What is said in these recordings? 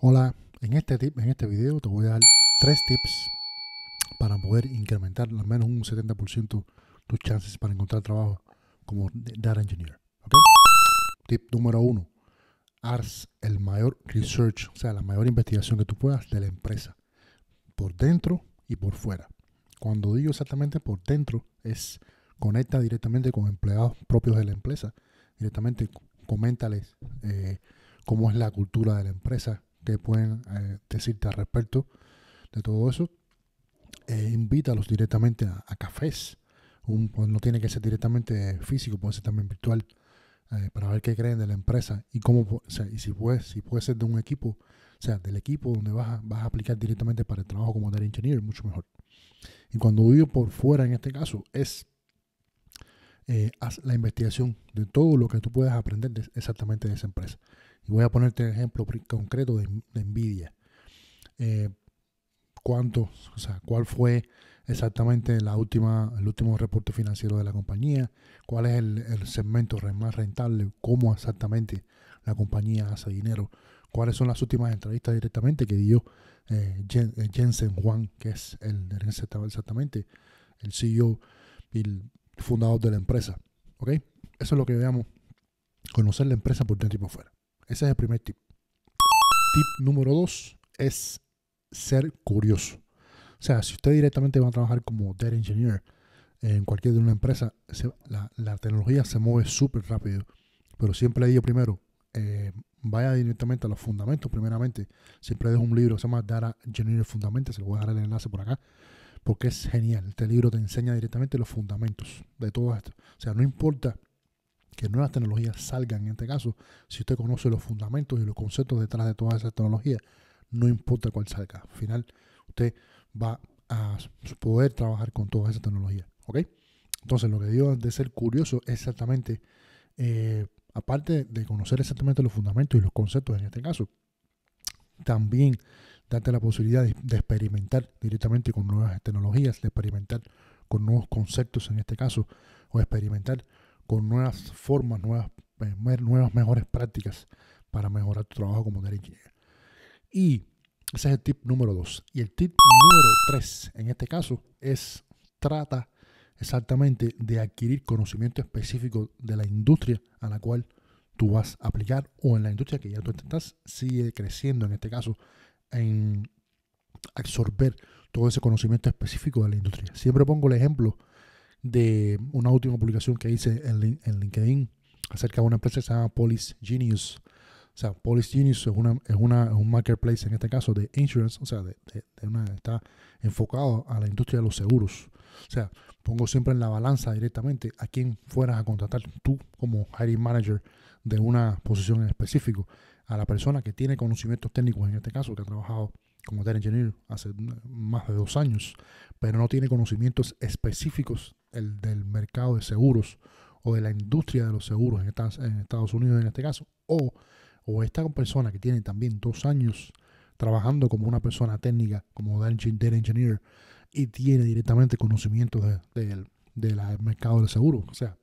Hola, en este tip, en este video te voy a dar tres tips para poder incrementar al menos un 70% tus chances para encontrar trabajo como data engineer. Tip número uno, haz el mayor research, o sea, la mayor investigación que tú puedas de la empresa, por dentro y por fuera. Cuando digo exactamente por dentro, es conecta directamente con empleados propios de la empresa, directamente coméntales eh, cómo es la cultura de la empresa, que pueden eh, decirte al respecto de todo eso. Eh, invítalos directamente a, cafés. Pues, no tiene que ser directamente físico, puede ser también virtual, eh, para ver qué creen de la empresa y cómo o y si puede, si puede ser de un equipo, o sea, del equipo donde vas a, aplicar directamente para el trabajo como data engineer, mucho mejor. Y cuando digo por fuera en este caso, es la investigación de todo lo que tú puedes aprender exactamente de esa empresa. Y voy a ponerte el ejemplo concreto de, Nvidia. Eh, o sea, ¿cuál fue exactamente la última, el último reporte financiero de la compañía? ¿Cuál es el, segmento más rentable? ¿Cómo exactamente la compañía hace dinero? ¿Cuáles son las últimas entrevistas directamente que dio eh, eh, Jensen Juan, que es el exactamente el CEO y el fundador de la empresa? Eso es lo que veamos. Conocer la empresa por dentro y por fuera. Ese es el primer tip. Tip número dos es ser curioso. O sea, si usted directamente va a trabajar como data engineer en cualquier de una empresa, la, tecnología se mueve súper rápido. Pero siempre le digo primero, eh, vaya directamente a los fundamentos primeramente. Siempre dejo un libro que se llama Data Engineer Fundamentos, se lo voy a dejar el enlace por acá, porque es genial. Este libro te enseña directamente los fundamentos de todo esto. O sea, no importa que nuevas tecnologías salgan en este caso, si usted conoce los fundamentos y los conceptos detrás de todas esas tecnologías, no importa cuál salga. Al final, usted va a poder trabajar con todas esas tecnologías. ¿Ok? Entonces, lo que digo de ser curioso es exactamente, eh, aparte de conocer exactamente los fundamentos y los conceptos en este caso, también darte la posibilidad de experimentar directamente con nuevas tecnologías, de experimentar con nuevos conceptos en este caso, o experimentar con nuevas formas, nuevas, eh, nuevas mejores prácticas para mejorar tu trabajo como ingeniero. Y ese es el tip número dos. Y el tip número tres, en este caso, es trata exactamente de adquirir conocimiento específico de la industria a la cual tú vas a aplicar o en la industria que ya tú estás, sigue creciendo en este caso, en absorber todo ese conocimiento específico de la industria. Siempre pongo el ejemplo de una última publicación que hice en, LinkedIn acerca de una empresa que se llama Police Genius. O sea, Polis Genius es, una, es una es un marketplace en este caso de insurance, o sea, de, una, está enfocado a la industria de los seguros. O sea, pongo siempre en la balanza directamente a quien fueras a contratar tú como hiring manager de una posición en específico. A la persona que tiene conocimientos técnicos, en este caso, que ha trabajado como data engineer hace más de dos años, pero no tiene conocimientos específicos el del mercado de seguros o de la industria de los seguros en Estados, Unidos en este caso, o, o esta persona que tiene también dos años trabajando como una persona técnica, como data engineer, y tiene directamente conocimiento del mercado de seguro. O sea,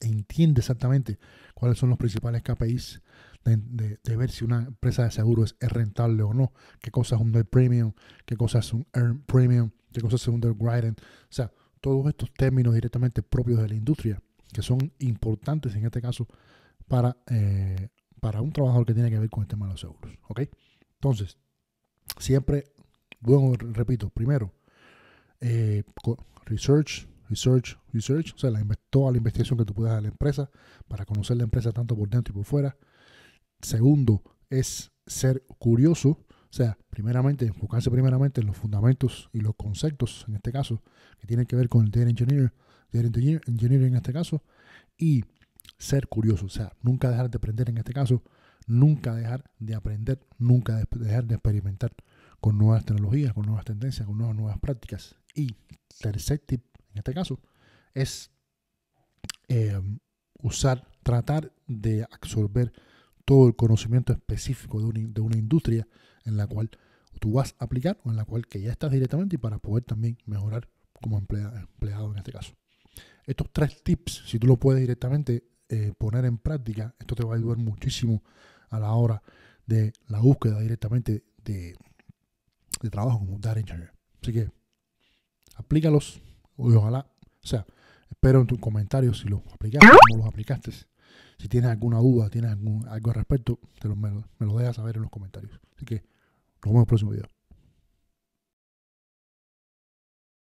entiende exactamente cuáles son los principales KPIs de, ver si una empresa de seguros es, rentable o no, qué cosa es un premium, qué cosa es un earn premium, qué cosa es un underwriting. O sea, todos estos términos directamente propios de la industria, que son importantes en este caso para, eh, para un trabajador que tiene que ver con el tema de los seguros. ¿ok? Entonces, siempre, bueno, repito, primero, eh, research, research, research, o sea, toda la investigación que tú puedas a la empresa para conocer la empresa tanto por dentro y por fuera. Segundo, es ser curioso. O sea, primeramente, enfocarse primeramente en los fundamentos y los conceptos, en este caso, que tienen que ver con el Data Engineer, engineering en este caso, y ser curioso. O sea, nunca dejar de aprender en este caso, nunca dejar de aprender, nunca dejar de experimentar con nuevas tecnologías, con nuevas tendencias, con nuevas, nuevas prácticas. Y tercer tip, en este caso, es eh, usar, tratar de absorber todo el conocimiento específico de una, de una industria en la cual tú vas a aplicar o en la cual que ya estás directamente y para poder también mejorar como empleado, empleado en este caso. Estos tres tips, si tú lo puedes directamente eh, poner en práctica, esto te va a ayudar muchísimo a la hora de la búsqueda directamente de, de trabajo como Data Engineer. Así que aplícalos y ojalá, o sea, espero en tus comentarios si los aplicaste, cómo los aplicaste. Si tienes alguna duda, tienes algún, algo al respecto, te me, lo, me lo dejas saber en los comentarios. Así que Nos vemos el próximo video.